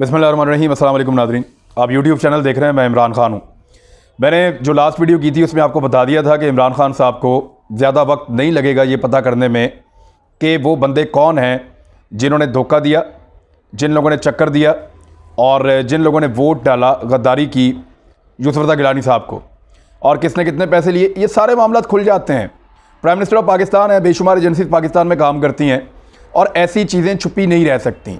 बसमीम अल्लाम नाजरीन आप यूट्यूब चैनल देख रहे हैं मैं इमरान खान हूँ मैंने जो लास्ट वीडियो की थी उसमें आपको बता दिया था कि इमरान खान साहब को ज़्यादा वक्त नहीं लगेगा ये पता करने में कि वो बंदे कौन हैं जिन्होंने धोखा दिया जिन लोगों ने चक्कर दिया और जिन लोगों ने वोट डाला गद्दारी की यूसफरदा गिलानी साहब को और किसने कितने पैसे लिए ये सारे मामला खुल जाते हैं प्राइम मिनिस्टर ऑफ पाकिस्तान है बेशुमार एजेंसी पाकिस्तान में काम करती हैं और ऐसी चीज़ें छुपी नहीं रह सकती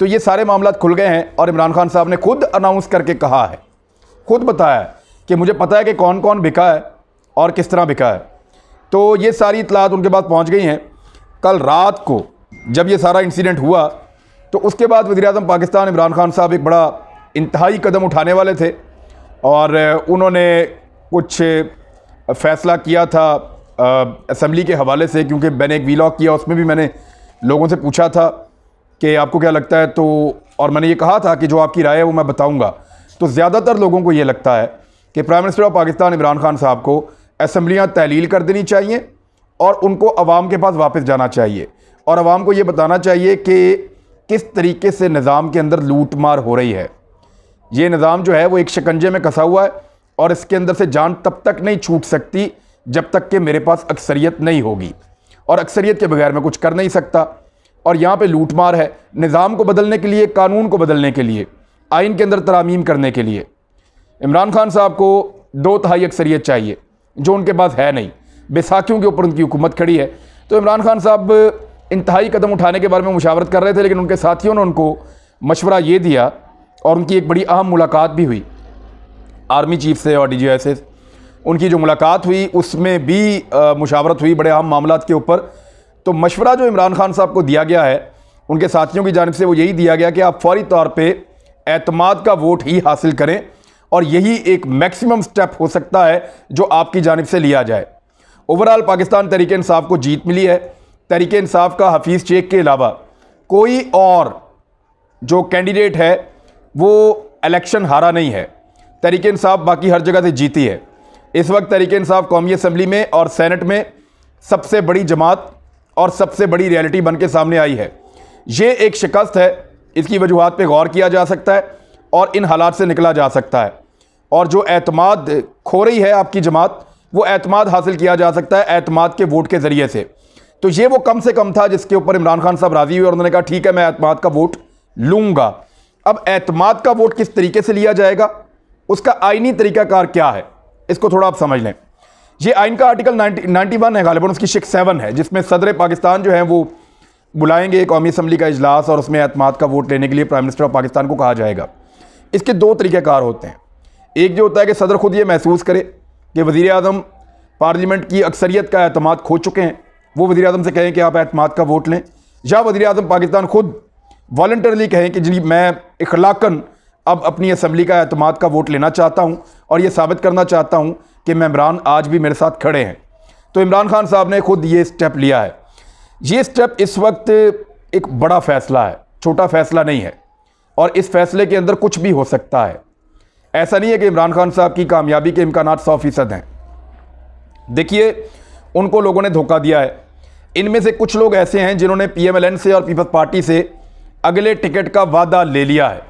तो ये सारे मामला खुल गए हैं और इमरान खान साहब ने खुद अनाउंस करके कहा है खुद बताया है कि मुझे पता है कि कौन कौन बिका है और किस तरह बिका है तो ये सारी इतलात उनके पास पहुँच गई हैं कल रात को जब ये सारा इंसिडेंट हुआ तो उसके बाद वजी अजम पाकिस्तान इमरान खान साहब एक बड़ा इंतहाई कदम उठाने वाले थे और उन्होंने कुछ फ़ैसला किया था असम्बली के हवाले से क्योंकि मैंने एक वीलॉग किया उसमें भी मैंने लोगों से पूछा था कि आपको क्या लगता है तो और मैंने ये कहा था कि जो आपकी राय है वो मैं बताऊँगा तो ज़्यादातर लोगों को ये लगता है कि prime minister of Pakistan Imran Khan साहब को असम्बलियाँ तहलील कर देनी चाहिए और उनको आवाम के पास वापस जाना चाहिए और आवाम को ये बताना चाहिए कि किस तरीके से निज़ाम के अंदर लूट मार हो रही है ये निज़ाम जो है वो एक शिकंजे में कसा हुआ है और इसके अंदर से जान तब तक नहीं छूट सकती जब तक कि मेरे पास अक्सरियत नहीं होगी और अक्सरियत के बगैर मैं कुछ कर नहीं सकता और यहाँ पर लूटमार है निज़ाम को बदलने के लिए कानून को बदलने के लिए आइन के अंदर तरामीम करने के लिए इमरान खान साहब को दो तहाई अक्सरियत चाहिए जो उनके पास है नहीं बैसाखियों के ऊपर उनकी हुकूमत खड़ी है तो इमरान खान साहब इंतहाई कदम उठाने के बारे में मुशावरत कर रहे थे लेकिन उनके साथियों ने उनको मशवरा ये दिया और उनकी एक बड़ी अहम मुलाकात भी हुई आर्मी चीफ से और डी जी एस से उनकी जो मुलाकात हुई उसमें भी मुशावरत हुई बड़े अहम मामला के ऊपर तो मशवरा जो इमरान खान साहब को दिया गया है उनके साथियों की जानब से वो यही दिया गया कि आप फौरी तौर पर अतमाद का वोट ही हासिल करें और यही एक मैक्सिमम स्टेप हो सकता है जो आपकी जानब से लिया जाए ओवरऑल पाकिस्तान तरीक इंसाफ को जीत मिली है तरीक इंसाफ का हफीज़ चेक के अलावा कोई और जो कैंडिडेट है वो इलेक्शन हारा नहीं है तरीक इंसाफ बाकी हर जगह से जीती है इस वक्त तरीक इंसाफ कौमी असम्बली में और सैनट में सबसे बड़ी जमात और सबसे बड़ी रियलिटी बन के सामने आई है ये एक शिकस्त है इसकी वजूहत पर गौर किया जा सकता है और इन हालात से निकला जा सकता है और जो अतमाद खो रही है आपकी जमात वो अतमाद हासिल किया जा सकता है अतमाद के वोट के ज़रिए से तो ये वो कम से कम था जिसके ऊपर इमरान खान साहब राज़ी हुए और उन्होंने कहा ठीक है मैं अतमाद का वोट लूँगा अब अतमाद का वोट किस तरीके से लिया जाएगा उसका आइनी तरीक़ाकार क्या है इसको थोड़ा आप समझ लें ये आइन का आर्टिकल 90, 91 है गालिबा उसकी शिक सेवन है जिसमें सदर पाकिस्तान जो है वो बुलाएंगे कौमी असम्बली का अजलास और उसमें अतमाद का वोट लेने के लिए प्राइम मिनिस्टर ऑफ पाकिस्तान को कहा जाएगा इसके दो तरीक़ेकार होते हैं एक जो होता है कि सदर ख़ुद ये महसूस करे कि वज़ी अजम पार्लियामेंट की अक्सरियत का अहतम खो चुके हैं वो वज़ी अजम से कहें कि आप अतमाद का वोट लें या वज़ी अजम पाकिस्तान ख़ुद वॉल्टरली कहें कि जी मैं इखलाकन अब अपनी असम्बली का अहतमाद का वोट लेना चाहता हूँ और ये साबित करना चाहता हूँ कि मेम्बरान आज भी मेरे साथ खड़े हैं तो इमरान खान साहब ने खुद ये स्टेप लिया है ये स्टेप इस वक्त एक बड़ा फैसला है छोटा फैसला नहीं है और इस फैसले के अंदर कुछ भी हो सकता है ऐसा नहीं है कि इमरान खान साहब की कामयाबी के इम्कान सौ फीसद हैं देखिए उनको लोगों ने धोखा दिया है इनमें से कुछ लोग ऐसे हैं जिन्होंने पीएमएलएन से और पीपल्स पार्टी से अगले टिकट का वादा ले लिया है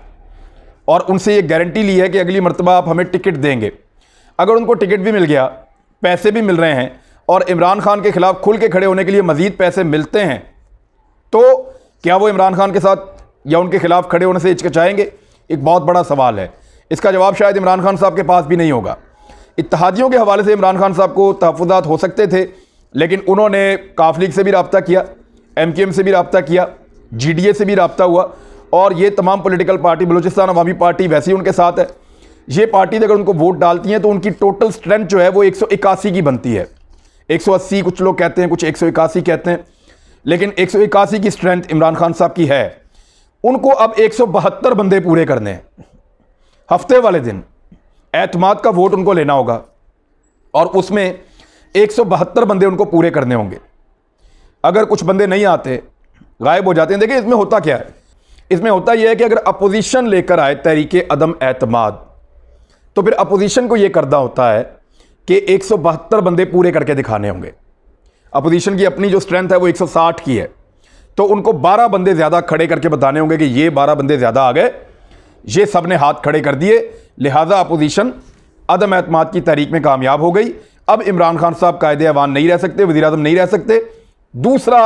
और उनसे ये गारंटी ली है कि अगली मरतबा आप हमें टिकट देंगे अगर उनको टिकट भी मिल गया पैसे भी मिल रहे हैं और इमरान खान के ख़िलाफ़ खुल के खड़े होने के लिए मज़ीद पैसे मिलते हैं तो क्या वो इमरान खान के साथ या उनके ख़िलाफ़ खड़े होने से हिचकचाएंगे एक बहुत बड़ा सवाल है इसका जवाब शायद इमरान खान साहब के पास भी नहीं होगा इतिहादियों के हवाले से इमरान खान साहब को तहफात हो सकते थे लेकिन उन्होंने काफ लीग से भी रबता किया एम के एम से भी रबता किया जी डी ए से भी रबता हुआ और ये तमाम political party Balochistan Awami party वैसे ही उनके साथ है ये पार्टी अगर उनको वोट डालती हैं तो उनकी टोटल स्ट्रेंथ जो है वो एक की बनती है एक कुछ लोग कहते हैं कुछ एक कहते हैं लेकिन एक की स्ट्रेंथ इमरान खान साहब की है उनको अब एक बंदे पूरे करने हैं हफ्ते वाले दिन एतमाद का वोट उनको लेना होगा और उसमें एक बंदे उनको पूरे करने होंगे अगर कुछ बंदे नहीं आते गायब हो जाते हैं देखिए इसमें होता क्या है इसमें होता यह है कि अगर अपोजिशन लेकर आए तहरीक अदम एतमाद तो फिर अपोजिशन को यह करना होता है कि एक बंदे पूरे करके दिखाने होंगे अपोजिशन की अपनी जो स्ट्रेंथ है वो 160 की है तो उनको 12 बंदे ज़्यादा खड़े करके बताने होंगे कि ये 12 बंदे ज़्यादा आ गए ये सब ने हाथ खड़े कर दिए लिहाजा अपोजिशन अदम अतमाद की तहरीक में कामयाब हो गई अब इमरान खान साहब कायद अवान नहीं रह सकते वजी अजम नहीं रह सकते दूसरा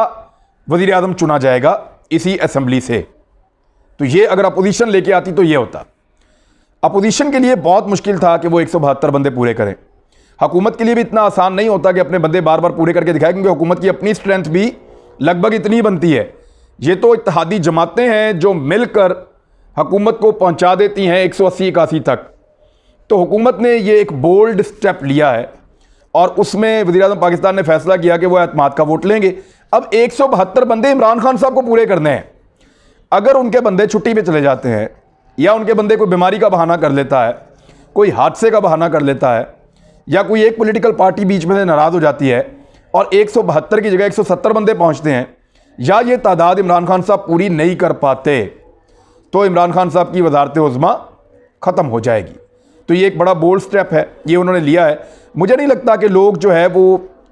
वजी अजम चुना जाएगा इसी असम्बली से तो ये अगर अपोजिशन लेके आती तो ये होता अपोजिशन के लिए बहुत मुश्किल था कि वो एक बंदे पूरे करें हकूमत के लिए भी इतना आसान नहीं होता कि अपने बंदे बार बार पूरे करके दिखाए क्योंकि हुकूमत की अपनी स्ट्रेंथ भी लगभग इतनी बनती है ये तो इतिहादी जमातें हैं जो मिलकर हकूमत को पहुंचा देती हैं एक सौ अस्सी इक्यासी तक तो हुकूमत ने ये एक बोल्ड स्टेप लिया है और उसमें वजी अजम पाकिस्तान ने फैसला किया कि वह अतमाद का वोट लेंगे अब एक सौ बहत्तर बंदे इमरान खान साहब को पूरे करने हैं अगर उनके बंदे छुट्टी पर चले जाते हैं या उनके बंदे कोई बीमारी का बहाना कर लेता है कोई हादसे का बहाना कर लेता है या कोई एक पॉलिटिकल पार्टी बीच में से नाराज़ हो जाती है और एक की जगह एक बंदे पहुँचते हैं या ये तादाद इमरान खान साहब पूरी नहीं कर पाते तो इमरान खान साहब की वजारत उज़मा ख़त्म हो जाएगी तो ये एक बड़ा बोल्ड स्टेप है ये उन्होंने लिया है मुझे नहीं लगता कि लोग जो है वो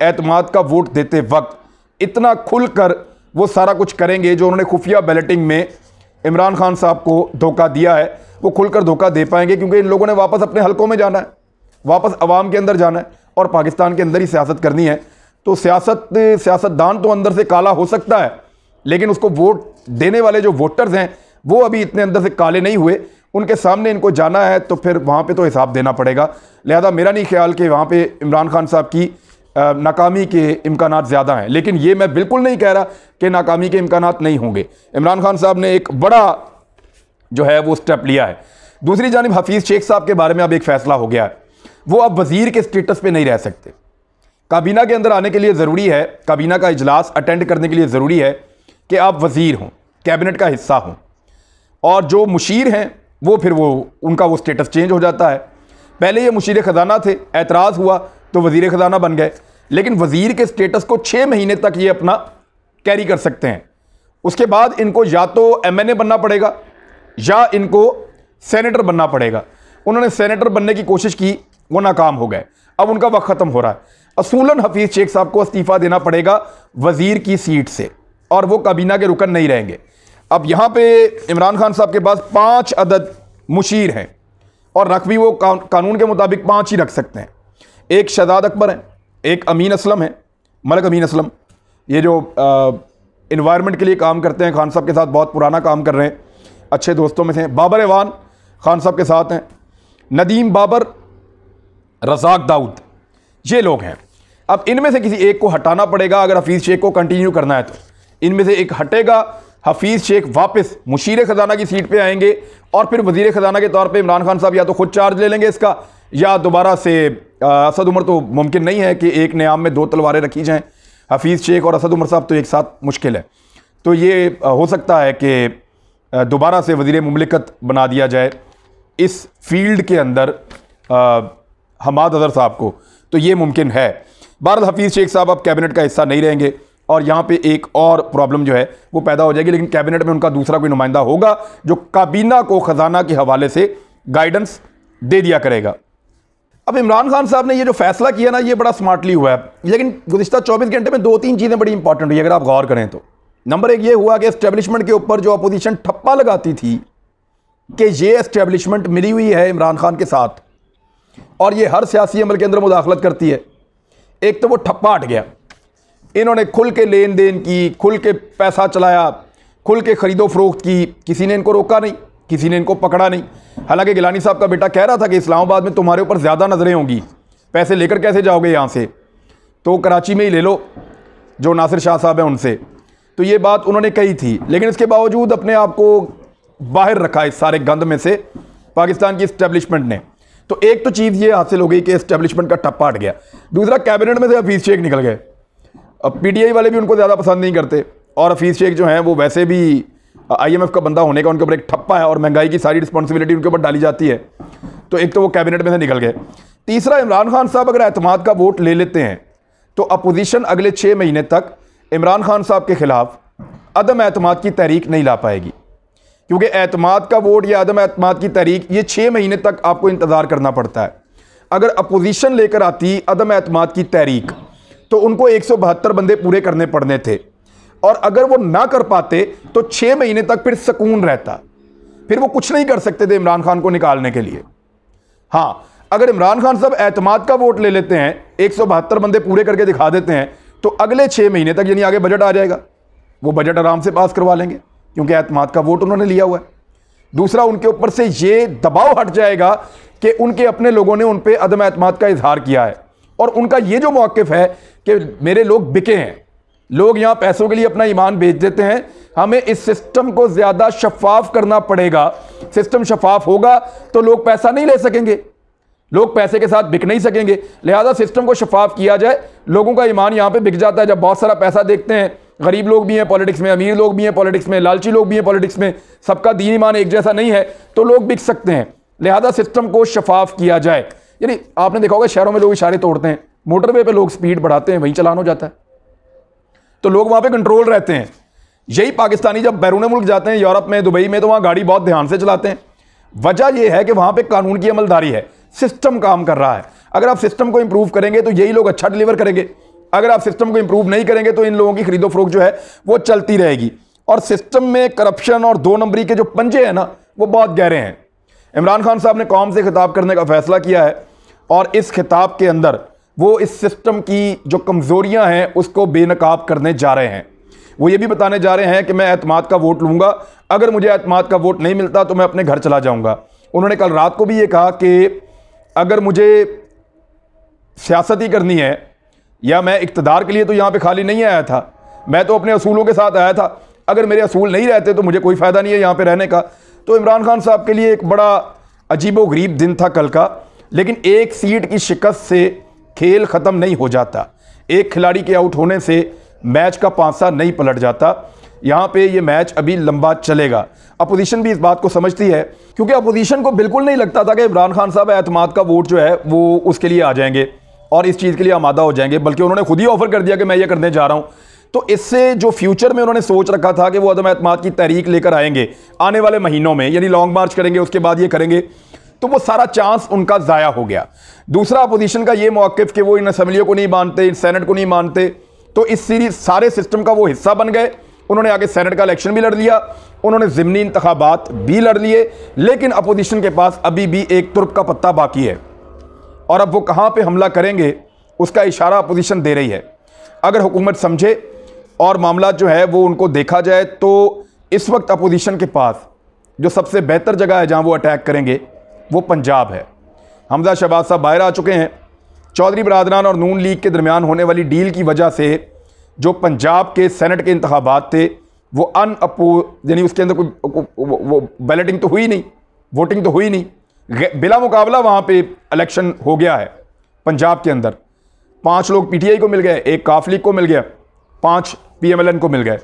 एतमाद का वोट देते वक्त इतना खुल कर वो सारा कुछ करेंगे जो उन्होंने खुफिया बैलेटिंग में इमरान खान साहब को धोखा दिया है वो खुलकर धोखा दे पाएंगे क्योंकि इन लोगों ने वापस अपने हलकों में जाना है वापस आवाम के अंदर जाना है और पाकिस्तान के अंदर ही सियासत करनी है तो सियासत सियासतदान तो अंदर से काला हो सकता है लेकिन उसको वोट देने वाले जो वोटर्स हैं वो अभी इतने अंदर से काले नहीं हुए उनके सामने इनको जाना है तो फिर वहाँ पर तो हिसाब देना पड़ेगा लिहाजा मेरा नहीं ख्याल कि वहाँ पर इमरान खान साहब की नाकामी के इम्कान ज़्यादा हैं लेकिन ये मैं बिल्कुल नहीं कह रहा कि नाकामी के इम्कान नहीं होंगे इमरान खान साहब ने एक बड़ा जो है वो स्टेप लिया है दूसरी जानब हफीज़ शेख साहब के बारे में अब एक फ़ैसला हो गया है वो अब वज़ीर के स्टेटस पर नहीं रह सकते काबीना के अंदर आने के लिए ज़रूरी है काबीना का अजलास अटेंड करने के लिए ज़रूरी है कि आप वज़ीर हों कैबिनेट का हिस्सा हों और जो मुशीर हैं वो फिर वो उनका वो स्टेटस चेंज हो जाता है पहले ये मुशीर ख़जाना थे एतराज़ हुआ तो वज़ी ख़जाना बन गए लेकिन वज़ी के स्टेटस को छः महीने तक ये अपना कैरी कर सकते हैं उसके बाद इनको या तो एम एन ए बनना पड़ेगा या इनको सैनिटर बनना पड़ेगा उन्होंने सैनिटर बनने की कोशिश की वो नाकाम हो गए अब उनका वक्त ख़त्म हो रहा है असूलन हफीज़ शेख साहब को इस्तीफ़ा देना पड़ेगा वज़ीर की सीट से और वो काबीना के रुकन नहीं रहेंगे अब यहाँ पे इमरान खान साहब के पास पाँच अदद मुशीर हैं और रख भी वो कानून के मुताबिक पाँच ही रख सकते हैं एक शहजाद अकबर हैं एक अमीन असलम है मलक अमीन असलम ये जो इन्वायरमेंट के लिए काम करते हैं खान साहब के साथ बहुत पुराना काम कर रहे हैं अच्छे दोस्तों में से बाबर एवान खान साहब के साथ हैं नदीम बाबर रजाक दाऊद ये लोग हैं अब इनमें से किसी एक को हटाना पड़ेगा अगर हफीज़ शेख को कंटिन्यू करना है तो इनमें से एक हटेगा हफीज़ शेख वापस मुशीर ख़जाना की सीट पर आएंगे और फिर वजीर ख़जाना के तौर पर इमरान खान साहब या तो खुद चार्ज ले लेंगे इसका या दोबारा से असद उमर तो मुमकिन नहीं है कि एक नयाम में दो तलवारें रखी जाएँ हफीज़ शेख और असद उमर साहब तो एक साथ मुश्किल है तो ये हो सकता है कि दोबारा से वजीर ममलिकत बना दिया जाए इस फील्ड के अंदर हमाद अजहर साहब को तो ये मुमकिन है बहरल हफीज़ शेख साहब अब कैबिनेट का हिस्सा नहीं रहेंगे और यहाँ पे एक और प्रॉब्लम जो है वो पैदा हो जाएगी लेकिन कैबिनेट में उनका दूसरा कोई नुमाइंदा होगा जो काबीना को ख़जाना के हवाले से गाइडेंस दे दिया करेगा अब इमरान खान साहब ने ये जो फैसला किया ना ये बड़ा स्मार्टली हुआ है लेकिन गुजशत चौबीस घंटे में दो तीन चीज़ें बड़ी इंपॉर्टेंट हुई अगर आप गौर करें तो नंबर एक ये हुआ कि इस्टेब्लिशमेंट के ऊपर जो अपोजिशन ठप्पा लगाती थी कि ये इस्टेबलिशमेंट मिली हुई है इमरान खान के साथ और ये हर सियासी अमल के अंदर मुदाखलत करती है एक तो वो ठप्पा हट गया इन्होंने खुल के लेन देन की खुल के पैसा चलाया खुल के ख़रीदो फरोख्त की किसी ने इनको रोका नहीं किसी ने इनको पकड़ा नहीं हालांकि गिलानी साहब का बेटा कह रहा था कि इस्लामाबाद में तुम्हारे ऊपर ज़्यादा नज़रें होंगी पैसे लेकर कैसे जाओगे यहाँ से तो कराची में ही ले लो जो नासिर शाह साहब हैं उनसे तो ये बात उन्होंने कही थी लेकिन इसके बावजूद अपने आप को बाहर रखा इस सारे गंद में से पाकिस्तान की इस्टेब्लिशमेंट ने तो एक तो चीज़ ये हासिल हो गई कि इस्टेब्लिशमेंट का टप्पा हट गया दूसरा कैबिनेट में से अफीज शेख निकल गए अब पीटीआई वाले भी उनको ज़्यादा पसंद नहीं करते और हफीज़ शेख जो हैं वो वैसे भी आईएमएफ का बंदा होने का उनके ऊपर एक ठप्पा है और महंगाई की सारी रिस्पॉन्सिबिलिटी उनके ऊपर डाली जाती है तो एक तो वो कैबिनेट में से निकल गए तीसरा इमरान खान साहब अगर अहतमाद का वोट ले लेते हैं तो अपोजिशन अगले छः महीने तक इमरान खान साहब के ख़िलाफ़ अदम एतमाद की तहरीक नहीं ला पाएगी क्योंकि एतमाद का वोट या अदम अतमाद की तहरीक ये छः महीने तक आपको इंतज़ार करना पड़ता है अगर अपोजिशन लेकर आती अदम अतमाद की तहरीक तो उनको एक बंदे पूरे करने पड़ने थे और अगर वो ना कर पाते तो छः महीने तक फिर सुकून रहता फिर वो कुछ नहीं कर सकते थे इमरान खान को निकालने के लिए हाँ अगर इमरान खान सब एतमाद का वोट ले लेते हैं एक बंदे पूरे करके दिखा देते हैं तो अगले छः महीने तक यानी आगे बजट आ जाएगा वो बजट आराम से पास करवा लेंगे क्योंकि एतमाद का वोट उन्होंने लिया हुआ है दूसरा उनके ऊपर से ये दबाव हट जाएगा कि उनके अपने लोगों ने उन पर अदम एतमाद का इजहार किया है और उनका ये जो मौक़ है कि मेरे लोग बिके हैं लोग यहाँ पैसों के लिए अपना ईमान बेच देते हैं हमें इस सिस्टम को ज़्यादा शफाफ करना पड़ेगा सिस्टम शफाफ होगा तो लोग पैसा नहीं ले सकेंगे लोग पैसे के साथ बिक नहीं सकेंगे लिहाजा सिस्टम को शफाफ किया जाए लोगों का ईमान यहाँ पे बिक जाता है जब बहुत सारा पैसा देखते हैं गरीब लोग भी हैं पॉलिटिक्स में अमीर लोग भी हैं पॉलिटिक्स में लालची लोग भी हैं पॉलिटिक्स में सबका दीन ईमान एक जैसा नहीं है तो लोग बिक सकते हैं लिहाजा सिस्टम को शफाफ किया जाए यानी आपने देखा होगा शहरों में लोग इशारे तोड़ते हैं मोटरवे पे लोग स्पीड बढ़ाते हैं वहीं चलान हो जाता है तो लोग वहाँ पे कंट्रोल रहते हैं यही पाकिस्तानी जब बैरून मुल्क जाते हैं यूरोप में दुबई में तो वहाँ गाड़ी बहुत ध्यान से चलाते हैं वजह यह है कि वहाँ पर कानून की अमलदारी है सिस्टम काम कर रहा है अगर आप सिस्टम को इम्प्रूव करेंगे तो यही लोग अच्छा डिलीवर करेंगे अगर आप सिस्टम को इम्प्रूव नहीं करेंगे तो इन लोगों की खरीदो फरोख जो है वो चलती रहेगी और सिस्टम में करप्शन और दो नंबरी के जो पंजे हैं ना वो बहुत गहरे हैं इमरान खान साहब ने कौम से खिताब करने का फैसला किया है और इस खिताब के अंदर वो इस सिस्टम की जो कमज़ोरियां हैं उसको बेनकाब करने जा रहे हैं वो ये भी बताने जा रहे हैं कि मैं अतमाद का वोट लूँगा अगर मुझे अतमाद का वोट नहीं मिलता तो मैं अपने घर चला जाऊँगा उन्होंने कल रात को भी ये कहा कि अगर मुझे सियासत ही करनी है या मैं इकतदार के लिए तो यहाँ पर खाली नहीं आया था मैं तो अपने असूलों के साथ आया था अगर मेरे असूल नहीं रहते तो मुझे कोई फ़ायदा नहीं है यहाँ पर रहने का तो इमरान खान साहब के लिए एक बड़ा अजीब व गरीब दिन था कल का लेकिन एक सीट की शिकस्त से खेल ख़त्म नहीं हो जाता एक खिलाड़ी के आउट होने से मैच का पांसा नहीं पलट जाता यहाँ पे ये मैच अभी लंबा चलेगा अपोजिशन भी इस बात को समझती है क्योंकि अपोजिशन को बिल्कुल नहीं लगता था कि इमरान खान साहब अहतमाद का वोट जो है वो उसके लिए आ जाएंगे और इस चीज़ के लिए आमादा हो जाएंगे बल्कि उन्होंने खुद ही ऑफ़र कर दिया कि मैं ये करने जा रहा हूँ तो इससे जो फ्यूचर में उन्होंने सोच रखा था कि वो अदम अहतमाद की तहरीक लेकर आएंगे आने वाले महीनों में यानी लॉन्ग मार्च करेंगे उसके बाद ये करेंगे तो वो सारा चांस उनका ज़ाया हो गया दूसरा अपोजिशन का ये मौक़ कि वो इन असम्बलियों को नहीं मानते इन सैनट को नहीं मानते तो इस सीरीज सारे सिस्टम का वो हिस्सा बन गए उन्होंने आगे सैनट का इलेक्शन भी लड़ लिया उन्होंने ज़मनी इंतबात भी लड़ लिए लेकिन अपोजिशन के पास अभी भी एक तुर्क का पत्ता बाकी है और अब वो कहाँ पर हमला करेंगे उसका इशारा अपोजिशन दे रही है अगर हुकूमत समझे और मामला जो है वो उनको देखा जाए तो इस वक्त अपोजिशन के पास जो सबसे बेहतर जगह है जहाँ वो अटैक करेंगे वो पंजाब है हमजा शहबाज साहब बाहर आ चुके हैं चौधरी बरदरान और नून लीग के दरमियान होने वाली डील की वजह से जो पंजाब के सेनेट के इंतबात थे वो अन अपोज यानी उसके अंदर कोई वो बैलेटिंग तो हुई नहीं वोटिंग तो हुई नहीं बिला मुकाबला वहाँ पे इलेक्शन हो गया है पंजाब के अंदर पांच लोग पीटीआई को मिल गए एक काफ लीग को मिल गया पांच पीएमएलएन को मिल गए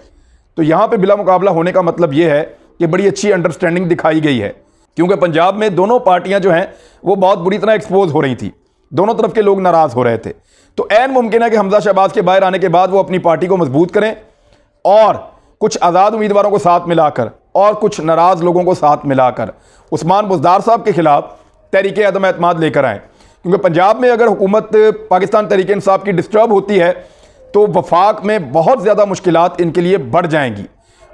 तो यहाँ पे बिला मुकाबला होने का मतलब ये है कि बड़ी अच्छी अंडरस्टैंडिंग दिखाई गई है क्योंकि पंजाब में दोनों पार्टियां जो हैं वो बहुत बुरी तरह एक्सपोज हो रही थी दोनों तरफ के लोग नाराज़ हो रहे थे तो एन मुमकिन है कि हमजा शहबाज के बाहर आने के बाद वो अपनी पार्टी को मजबूत करें और कुछ आज़ाद उम्मीदवारों को साथ मिलाकर और कुछ नाराज़ लोगों को साथ मिलाकर उस्मान बुजदार साहब के खिलाफ तहरीक अदम अतमाद लेकर आएँ क्योंकि पंजाब में अगर हुकूमत पाकिस्तान तहरीक इंसाफ की डिस्टर्ब होती है तो वफाक में बहुत ज़्यादा मुश्किल इनके लिए बढ़ जाएंगी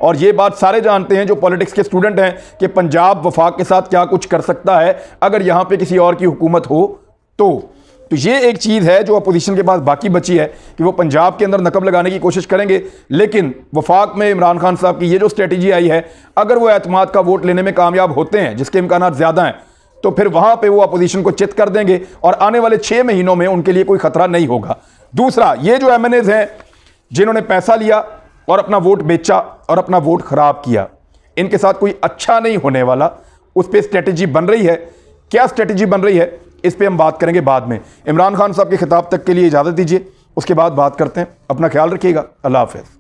और ये बात सारे जानते हैं जो पॉलिटिक्स के स्टूडेंट हैं कि पंजाब वफाक के साथ क्या कुछ कर सकता है अगर यहाँ पे किसी और की हुकूमत हो तो तो ये एक चीज़ है जो अपोजिशन के पास बाकी बची है कि वो पंजाब के अंदर नकब लगाने की कोशिश करेंगे लेकिन वफाक में इमरान खान साहब की ये जो स्ट्रेटजी आई है अगर वो एतम का वोट लेने में कामयाब होते हैं जिसके इम्कान ज़्यादा हैं तो फिर वहाँ पर वो अपोजिशन को चित कर देंगे और आने वाले छः महीनों में उनके लिए कोई खतरा नहीं होगा दूसरा ये जो एम हैं जिन्होंने पैसा लिया और अपना वोट बेचा और अपना वोट खराब किया इनके साथ कोई अच्छा नहीं होने वाला उस पर स्ट्रेटजी बन रही है क्या स्ट्रेटजी बन रही है इस पर हम बात करेंगे बाद में इमरान खान साहब के खिताब तक के लिए इजाज़त दीजिए उसके बाद बात करते हैं अपना ख्याल रखिएगा अल्लाह हाफिज़